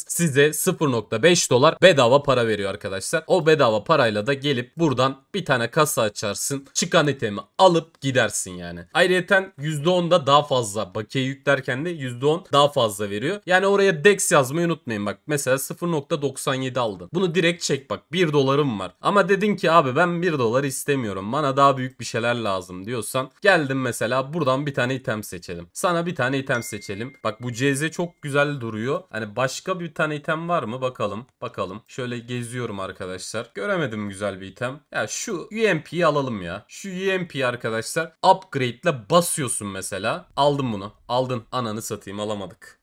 alırsanız size 0.5 dolar bedava para veriyor arkadaşlar. O bedava parayla da gelip buradan bir tane kasa açarsın. Çıkan itemi alıp gidersin yani. Ayrıca %10'da daha fazla bakiye yüklerken de %10 daha fazla veriyor. Yani oraya DEX yazmayı unutmayın bak. Mesela 0.97 aldın. Bunu direkt çek bak. 1 dolarım var. Ama dedin ki abi ben 1 dolar istemiyorum. Bana daha büyük bir şeyler lazım diyorsan. geldim mesela buradan bir tane item seçelim. Sana bir tane item seçelim. Bak bu CZ çok güzel duruyor. Hani başka bir bir tane item var mı? Bakalım. Bakalım. Şöyle geziyorum arkadaşlar. Göremedim güzel bir item. Ya şu UMP'yi alalım ya. Şu UMP'yi arkadaşlar upgrade ile basıyorsun mesela. Aldım bunu. Aldın. Ananı satayım alamadık.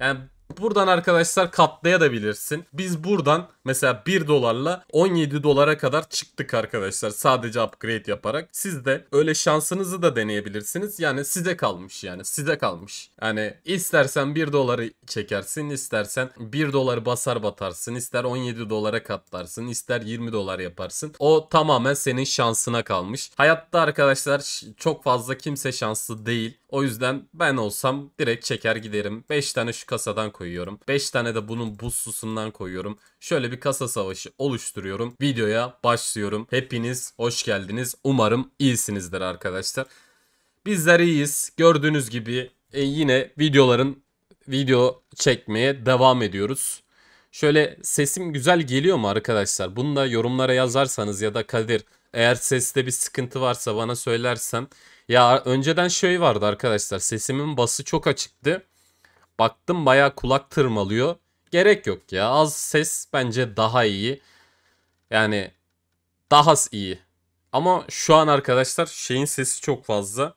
Yani buradan arkadaşlar katlayabilirsin. Biz buradan Mesela 1 dolarla 17 dolara kadar çıktık arkadaşlar sadece upgrade yaparak. Siz de öyle şansınızı da deneyebilirsiniz. Yani size kalmış yani size kalmış. Yani istersen 1 doları çekersin istersen 1 doları basar batarsın ister 17 dolara katlarsın ister 20 dolar yaparsın. O tamamen senin şansına kalmış. Hayatta arkadaşlar çok fazla kimse şanslı değil. O yüzden ben olsam direkt çeker giderim. 5 tane şu kasadan koyuyorum. 5 tane de bunun buzsusundan koyuyorum. Şöyle bir kasa savaşı oluşturuyorum. Videoya başlıyorum. Hepiniz hoş geldiniz. Umarım iyisinizdir arkadaşlar. Bizler iyiyiz. Gördüğünüz gibi e, yine videoların video çekmeye devam ediyoruz. Şöyle sesim güzel geliyor mu arkadaşlar? Bunu da yorumlara yazarsanız ya da Kadir eğer seste bir sıkıntı varsa bana söylersen. Ya önceden şey vardı arkadaşlar sesimin bası çok açıktı. Baktım baya kulak tırmalıyor. Gerek yok ya. Az ses bence daha iyi. Yani daha iyi. Ama şu an arkadaşlar şeyin sesi çok fazla.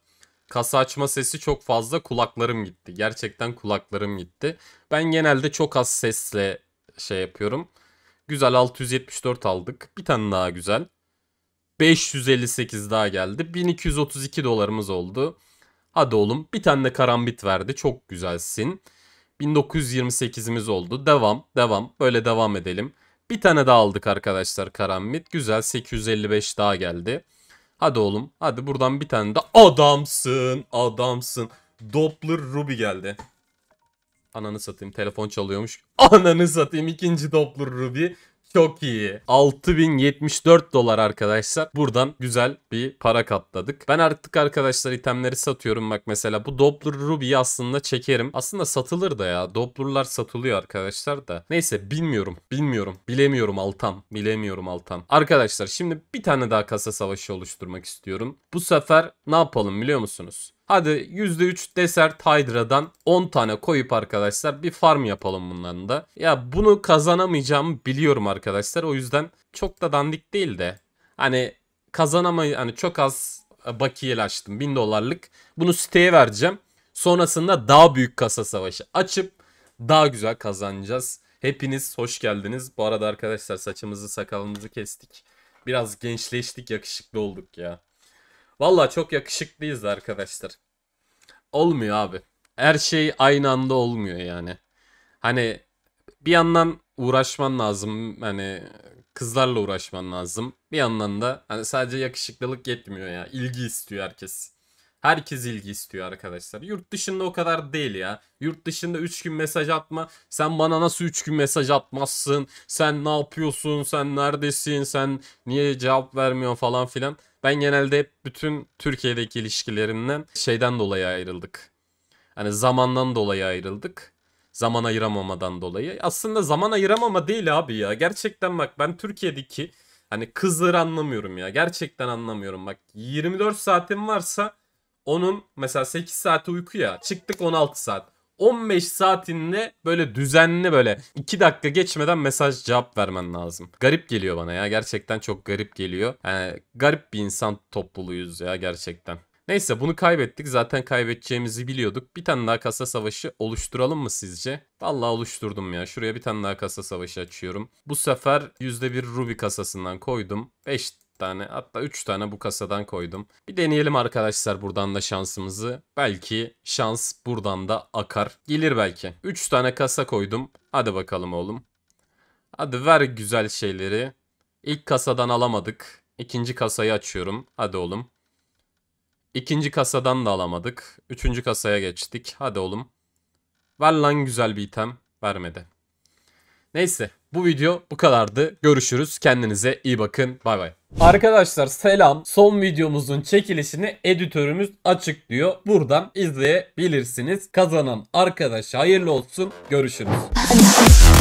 Kasa açma sesi çok fazla. Kulaklarım gitti. Gerçekten kulaklarım gitti. Ben genelde çok az sesle şey yapıyorum. Güzel 674 aldık. Bir tane daha güzel. 558 daha geldi. 1232 dolarımız oldu. Hadi oğlum bir tane de karambit verdi. Çok güzelsin. 1928'imiz oldu. Devam, devam. Böyle devam edelim. Bir tane daha aldık arkadaşlar karamit Güzel 855 daha geldi. Hadi oğlum. Hadi buradan bir tane de adamsın. Adamsın. Doppler Ruby geldi. Ananı satayım. Telefon çalıyormuş. Ananı satayım. ikinci Doppler Ruby. Çok iyi. 6074 dolar arkadaşlar. Buradan güzel bir para katladık. Ben artık arkadaşlar itemleri satıyorum. Bak mesela bu Doppler Ruby'yi aslında çekerim. Aslında satılır da ya. Doppler'lar satılıyor arkadaşlar da. Neyse bilmiyorum. Bilmiyorum. Bilemiyorum Altan. Bilemiyorum Altan. Arkadaşlar şimdi bir tane daha kasa savaşı oluşturmak istiyorum. Bu sefer ne yapalım biliyor musunuz? Hadi %3 desert hydra'dan 10 tane koyup arkadaşlar bir farm yapalım bunların da. Ya bunu kazanamayacağımı biliyorum arkadaşlar. O yüzden çok da dandik değil de. Hani kazanamay hani çok az e, bakiyeli açtım. 1000 dolarlık. Bunu siteye vereceğim. Sonrasında daha büyük kasa savaşı açıp daha güzel kazanacağız. Hepiniz hoş geldiniz. Bu arada arkadaşlar saçımızı sakalımızı kestik. Biraz gençleştik, yakışıklı olduk ya. Valla çok yakışıklıyız arkadaşlar. Olmuyor abi. Her şey aynı anda olmuyor yani. Hani bir yandan uğraşman lazım. Hani kızlarla uğraşman lazım. Bir yandan da hani sadece yakışıklılık yetmiyor ya. İlgi istiyor herkes. Herkes ilgi istiyor arkadaşlar. Yurt dışında o kadar değil ya. Yurt dışında 3 gün mesaj atma. Sen bana nasıl 3 gün mesaj atmazsın? Sen ne yapıyorsun? Sen neredesin? Sen niye cevap vermiyorsun falan filan. Ben genelde hep bütün Türkiye'deki ilişkilerimden şeyden dolayı ayrıldık. Hani zamandan dolayı ayrıldık. Zaman ayıramamadan dolayı. Aslında zaman ayıramama değil abi ya. Gerçekten bak ben Türkiye'deki hani kızları anlamıyorum ya. Gerçekten anlamıyorum. Bak 24 saatim varsa onun mesela 8 saat uyku ya çıktık 16 saat. 15 saatinde böyle düzenli böyle 2 dakika geçmeden mesaj cevap vermen lazım. Garip geliyor bana ya gerçekten çok garip geliyor. Yani garip bir insan topluluğuyuz ya gerçekten. Neyse bunu kaybettik. Zaten kaybedeceğimizi biliyorduk. Bir tane daha kasa savaşı oluşturalım mı sizce? Vallahi oluşturdum ya. Şuraya bir tane daha kasa savaşı açıyorum. Bu sefer %1 Ruby kasasından koydum. 5 tane hatta 3 tane bu kasadan koydum. Bir deneyelim arkadaşlar buradan da şansımızı. Belki şans buradan da akar. Gelir belki. 3 tane kasa koydum. Hadi bakalım oğlum. Hadi ver güzel şeyleri. İlk kasadan alamadık. İkinci kasayı açıyorum. Hadi oğlum. İkinci kasadan da alamadık. Üçüncü kasaya geçtik. Hadi oğlum. Ver lan güzel bir item. Vermedi. Neyse. Bu video bu kadardı. Görüşürüz. Kendinize iyi bakın. Bay bay. Arkadaşlar selam. Son videomuzun çekilişini editörümüz açıklıyor. Buradan izleyebilirsiniz. Kazanan arkadaşa hayırlı olsun. Görüşürüz.